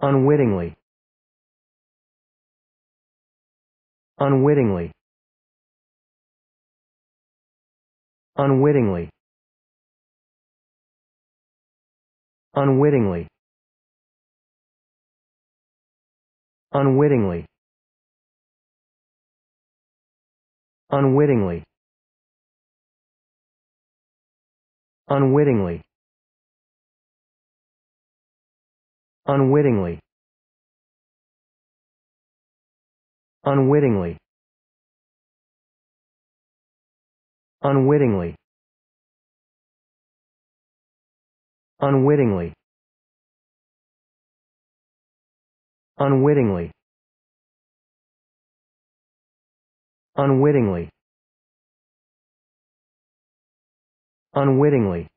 unwittingly unwittingly unwittingly unwittingly unwittingly unwittingly unwittingly unwittingly unwittingly unwittingly unwittingly unwittingly unwittingly unwittingly